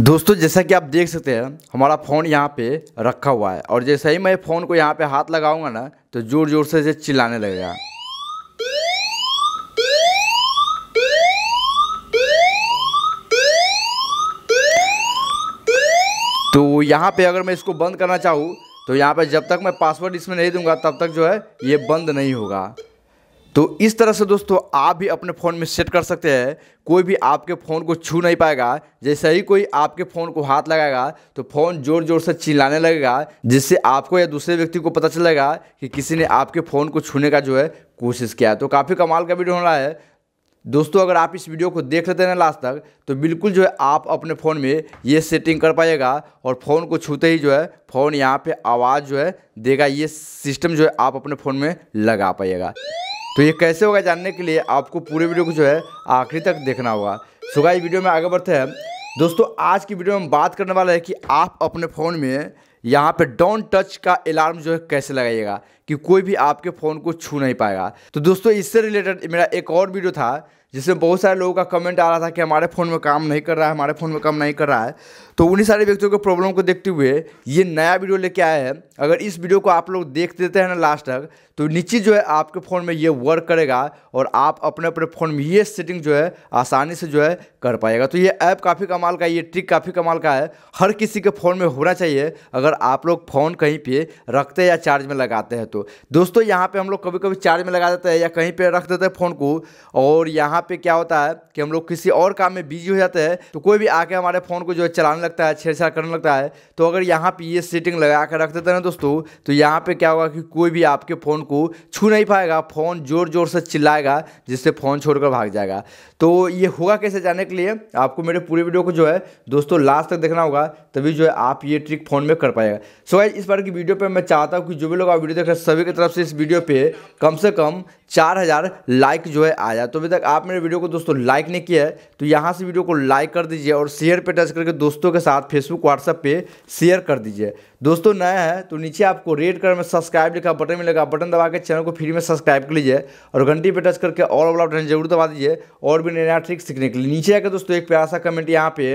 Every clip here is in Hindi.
दोस्तों जैसा कि आप देख सकते हैं हमारा फ़ोन यहाँ पे रखा हुआ है और जैसे ही मैं फ़ोन को यहाँ पे हाथ लगाऊंगा ना तो ज़ोर ज़ोर से इसे चिल्लाने लगेगा तो यहाँ पे अगर मैं इसको बंद करना चाहूँ तो यहाँ पे जब तक मैं पासवर्ड इसमें नहीं दूंगा तब तक जो है ये बंद नहीं होगा तो इस तरह से दोस्तों आप भी अपने फ़ोन में सेट कर सकते हैं कोई भी आपके फ़ोन को छू नहीं पाएगा जैसे ही कोई आपके फ़ोन को हाथ लगाएगा तो फ़ोन ज़ोर ज़ोर से चिल्लाने लगेगा जिससे आपको या दूसरे व्यक्ति को पता चलेगा कि किसी ने आपके फ़ोन को छूने का जो है कोशिश किया तो काफ़ी कमाल का वीडियो हो रहा है दोस्तों अगर आप इस वीडियो को देख लेते हैं लास्ट तक तो बिल्कुल जो है आप अपने फ़ोन में ये सेटिंग कर पाएगा और फ़ोन को छूते ही जो है फ़ोन यहाँ पे आवाज़ जो है देगा ये सिस्टम जो है आप अपने फ़ोन में लगा पाएगा तो ये कैसे होगा जानने के लिए आपको पूरे वीडियो को जो है आखिरी तक देखना होगा सुगा इस वीडियो में आगे बढ़ते हैं दोस्तों आज की वीडियो में बात करने वाला है कि आप अपने फ़ोन में यहाँ पे डोंट टच का अलार्म जो है कैसे लगाइएगा कि कोई भी आपके फ़ोन को छू नहीं पाएगा तो दोस्तों इससे रिलेटेड मेरा एक और वीडियो था जिसमें बहुत सारे लोगों का कमेंट आ रहा था कि हमारे फ़ोन में काम नहीं कर रहा है हमारे फ़ोन में काम नहीं कर रहा है तो उन्हीं सारे व्यक्तियों के प्रॉब्लम को देखते हुए ये नया वीडियो लेके आए हैं अगर इस वीडियो को आप लोग देख देते हैं ना लास्ट तक तो नीचे जो है आपके फ़ोन में ये वर्क करेगा और आप अपने अपने फ़ोन में ये सेटिंग जो है आसानी से जो है कर पाएगा तो ये ऐप काफ़ी कमाल का है ये ट्रिक काफ़ी कमाल का है हर किसी के फ़ोन में होना चाहिए अगर आप लोग फ़ोन कहीं पर रखते हैं या चार्ज में लगाते हैं तो दोस्तों यहाँ पर हम लोग कभी कभी चार्ज में लगा देते हैं या कहीं पर रख देते हैं फ़ोन को और यहाँ यहाँ पे क्या होता है कि हम लोग किसी और काम में बिजी हो जाते हैं तो कोई भी आके हमारे फ़ोन को जो है चलाने लगता है छेड़छाड़ करने लगता है तो अगर यहाँ पे ये सेटिंग लगा कर रख देते हैं दोस्तों तो यहाँ पे क्या होगा कि कोई भी आपके फ़ोन को छू नहीं पाएगा फ़ोन ज़ोर ज़ोर से चिल्लाएगा जिससे फ़ोन छोड़कर भाग जाएगा तो ये होगा कैसे जाने के लिए आपको मेरे पूरे वीडियो को जो है दोस्तों लास्ट तक देखना होगा तभी जो है आप ये ट्रिक फ़ोन में कर पाएगा सो इस बार की वीडियो पर मैं चाहता हूँ कि जो भी लोग आप वीडियो देख रहे हैं सभी की तरफ से इस वीडियो पर कम से कम चार हज़ार लाइक जो है आया तो अभी तक आप मेरे वीडियो को दोस्तों लाइक नहीं किया है तो यहाँ से वीडियो को लाइक कर दीजिए और शेयर पे टच करके दोस्तों के साथ फेसबुक व्हाट्सअप पे शेयर कर दीजिए दोस्तों नया है तो नीचे आपको रेड कलर में सब्सक्राइब लिखा बटन में लगा बटन दबा के चैनल को फ्री में सब्सक्राइब कर लीजिए और घंटी पर टच करके ऑल वाला बटन जरूर दबा दीजिए और भी नया ट्रिक सीखने के लिए नीचे आकर दोस्तों एक प्यारा सा कमेंट यहाँ पे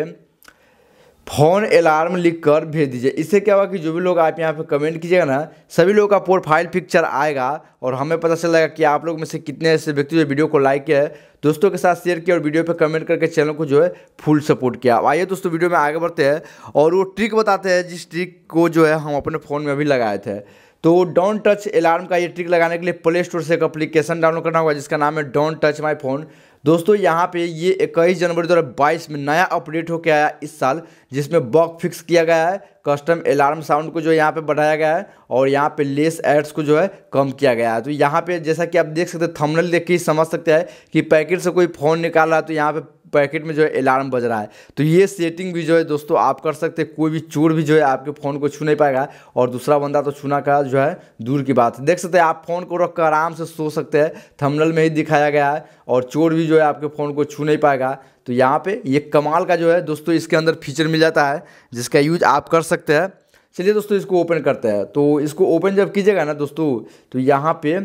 फ़ोन अलार्म लिख कर भेज दीजिए इससे क्या होगा कि जो भी लोग आप यहाँ पे कमेंट कीजिएगा ना सभी लोगों का प्रोफाइल पिक्चर आएगा और हमें पता चलेगा कि आप लोग में से कितने ऐसे व्यक्ति जो वीडियो को लाइक किया है दोस्तों के साथ शेयर किया और वीडियो पे कमेंट करके चैनल को जो है फुल सपोर्ट किया आइए दोस्तों वीडियो में आगे बढ़ते हैं और वो ट्रिक बताते हैं जिस ट्रिक को जो है हम अपने फ़ोन में अभी लगाए थे तो डोंट टच अलार्म का ये ट्रिक लगाने के लिए प्ले स्टोर से एक अप्लीकेशन डाउनलोड करना होगा जिसका नाम है डोंट टच माई फोन दोस्तों यहाँ पे ये इक्कीस जनवरी बाईस में नया अपडेट होकर आया इस साल जिसमें बॉक फिक्स किया गया है कस्टम अलार्म साउंड को जो यहाँ पे बढ़ाया गया है और यहाँ पे लेस एड्स को जो है कम किया गया है तो यहाँ पे जैसा कि आप देख सकते हैं थंबनेल देख के ही समझ सकते हैं कि पैकेट से कोई फ़ोन निकाल रहा है तो यहाँ पे पैकेट में जो है अलार्म बज रहा है तो ये सेटिंग भी जो है दोस्तों आप कर सकते हैं कोई भी चोर भी जो है आपके फ़ोन को छू नहीं पाएगा और दूसरा बंदा तो छूना का जो है दूर की बात है देख सकते हैं आप फ़ोन को रख कर आराम से सो सकते हैं थमनल में ही दिखाया गया है और चोर भी जो है आपके फ़ोन को छू नहीं पाएगा तो यहाँ पर ये कमाल का जो है दोस्तों इसके अंदर फीचर मिल जाता है जिसका यूज आप कर सकते हैं चलिए दोस्तों इसको ओपन करते हैं तो इसको ओपन जब कीजिएगा ना दोस्तों तो यहाँ पर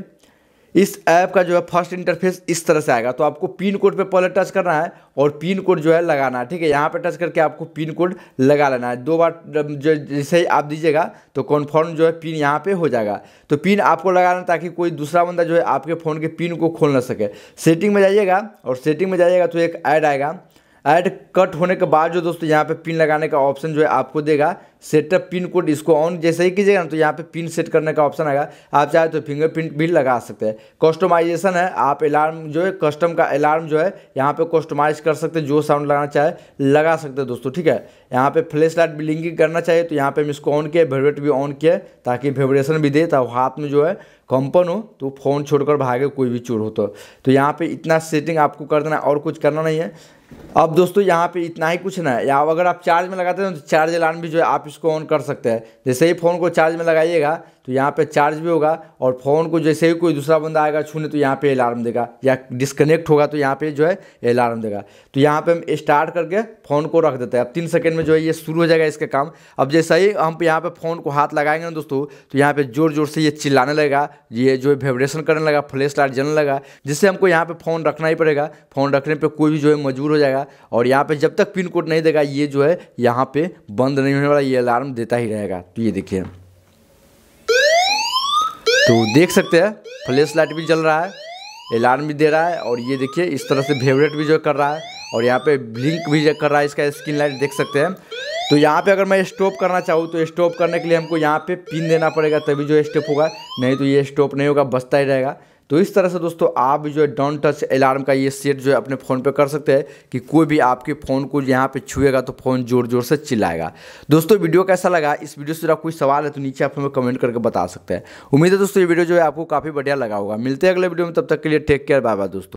इस ऐप का जो है फर्स्ट इंटरफेस इस तरह से आएगा तो आपको पिन कोड पे पहले टच करना है और पिन कोड जो है लगाना है ठीक है यहाँ पे टच करके आपको पिन कोड लगा लेना है दो बार जो जैसे ही आप दीजिएगा तो कॉन्फर्म जो है पिन यहाँ पे हो जाएगा तो पिन आपको लगाना ताकि कोई दूसरा बंदा जो है आपके फ़ोन के पिन को खोल ना सके सेटिंग में जाइएगा और सेटिंग में जाइएगा तो एक ऐड आएगा ऐड कट होने के बाद जो दोस्तों यहाँ पे पिन लगाने का ऑप्शन जो है आपको देगा सेटअप पिन कोड इसको ऑन जैसे ही कीजिएगा ना तो यहाँ पे पिन सेट करने का ऑप्शन आएगा आप चाहे तो फिंगरप्रिंट भी लगा सकते हैं कस्टमाइजेशन है आप अलार्म जो है कस्टम का अलार्म जो है यहाँ पे कस्टमाइज कर सकते हैं जो साउंड लगाना चाहे लगा सकते हैं दोस्तों ठीक है यहाँ पे फ्लैश लाइट भी लिंकिंग करना चाहिए तो यहाँ पे हम इसको ऑन किया वेबरेट भी ऑन किया ताकि वेबरेशन भी दे ताकि हाथ में जो है कंपन हो तो फ़ोन छोड़कर भागे कोई भी चोर हो तो, तो यहाँ पर इतना सेटिंग आपको कर देना और कुछ करना नहीं है अब दोस्तों यहाँ पे इतना ही कुछ ना है या अगर आप चार्ज में लगाते हैं तो चार्ज लाइन भी जो है आप इसको ऑन कर सकते हैं जैसे ही फ़ोन को चार्ज में लगाइएगा तो यहाँ पे चार्ज भी होगा और फ़ोन को जैसे ही कोई दूसरा बंदा आएगा छूने तो यहाँ पे अलार्म देगा या डिस्कनेक्ट होगा तो यहाँ पे जो है अलार्म देगा तो यहाँ पे हम स्टार्ट करके फ़ोन को रख देते हैं अब तीन सेकंड में जो है ये शुरू हो जाएगा इसका काम अब जैसे ही हम यहाँ पर फ़ोन को हाथ लगाएंगे ना दोस्तों तो यहाँ पर ज़ोर ज़ोर से ये चिल्लाने लगेगा ये जो है वाइब्रेशन करने लगा फ्लैश लाइट जलने लगा जिससे हमको यहाँ पर फ़ोन रखना ही पड़ेगा फ़ोन रखने पर कोई भी जो है मजबूर हो जाएगा और यहाँ पर जब तक पिन कोड नहीं देगा ये जो है यहाँ पर बंद नहीं होने वाला ये अलार्म देता ही रहेगा तो ये देखिए तो देख सकते हैं फ्लैश लाइट भी जल रहा है अलार्म भी दे रहा है और ये देखिए इस तरह से फेवरेट भी जो कर रहा है और यहाँ पे ब्लिंक भी जो कर रहा है इसका स्क्रीन लाइट देख सकते हैं तो यहाँ पे अगर मैं स्टॉप करना चाहूँ तो स्टॉप करने के लिए हमको यहाँ पे पिन देना पड़ेगा तभी जो स्टॉप होगा नहीं तो ये स्टॉप नहीं होगा बचता ही रहेगा तो इस तरह से दोस्तों आप जो है डॉन टच अलार्म का ये सेट जो है अपने फ़ोन पे कर सकते हैं कि कोई भी आपके फ़ोन को यहाँ पे छुएगा तो फ़ोन ज़ोर ज़ोर से चिल्लाएगा दोस्तों वीडियो कैसा लगा इस वीडियो से जरा कोई सवाल है तो नीचे आप हमें कमेंट करके बता सकते हैं उम्मीद है दोस्तों ये वीडियो जो है आपको काफ़ी बढ़िया लगा होगा मिलते हैं अगले वीडियो में तब तक के लिए टेक केयर बाय बाय दोस्तों